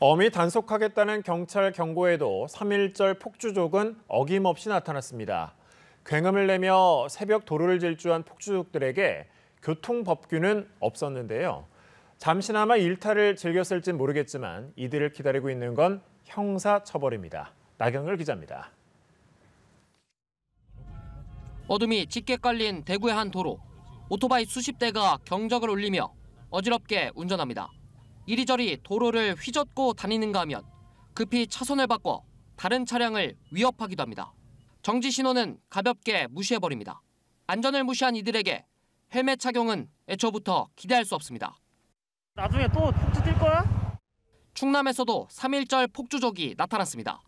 어미 단속하겠다는 경찰 경고에도 3.1절 폭주족은 어김없이 나타났습니다. 굉음을 내며 새벽 도로를 질주한 폭주족들에게 교통법규는 없었는데요. 잠시나마 일탈을 즐겼을진 모르겠지만 이들을 기다리고 있는 건 형사처벌입니다. 나경을 기자입니다. 어둠이 짙게 깔린 대구의 한 도로. 오토바이 수십 대가 경적을 울리며 어지럽게 운전합니다. 이리저리 도로를 휘젓고 다니는가 하면 급히 차선을 바꿔 다른 차량을 위협하기도 합니다. 정지 신호는 가볍게 무시해버립니다. 안전을 무시한 이들에게 헬멧 착용은 애초부터 기대할 수 없습니다. 나중에 또 폭주 뛸 거야? 충남에서도 3일절 폭주족이 나타났습니다.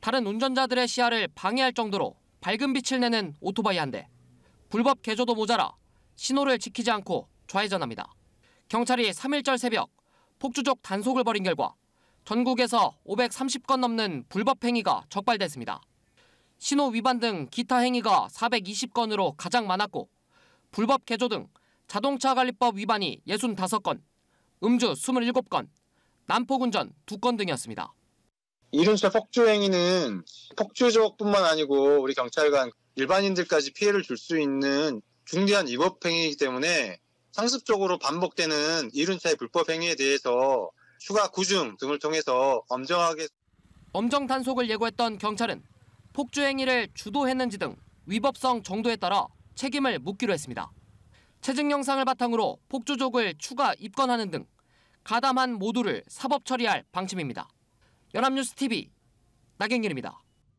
다른 운전자들의 시야를 방해할 정도로 밝은 빛을 내는 오토바이 한 대. 불법 개조도 모자라 신호를 지키지 않고 좌회전합니다. 경찰이 3일절 새벽 폭주족 단속을 벌인 결과 전국에서 530건 넘는 불법 행위가 적발됐습니다. 신호 위반 등 기타 행위가 420건으로 가장 많았고 불법 개조 등 자동차 관리법 위반이 65건, 음주 27건, 난폭운전 2건 등이었습니다. 이른바 폭주 행위는 폭주족뿐만 아니고 우리 경찰관 일반인들까지 피해를 줄 수 있는 중대한 위법 행위이기 때문에 상습적으로 반복되는 이륜차의 불법 행위에 대해서 추가 구중 등을 통해서 엄정하게 엄정 단속을 예고했던 경찰은 폭주 행위를 주도했는지 등 위법성 정도에 따라 책임을 묻기로 했습니다. 체증 영상을 바탕으로 폭주족을 추가 입건하는 등 가담한 모두를 사법 처리할 방침입니다. 연합뉴스 TV 나경일입니다.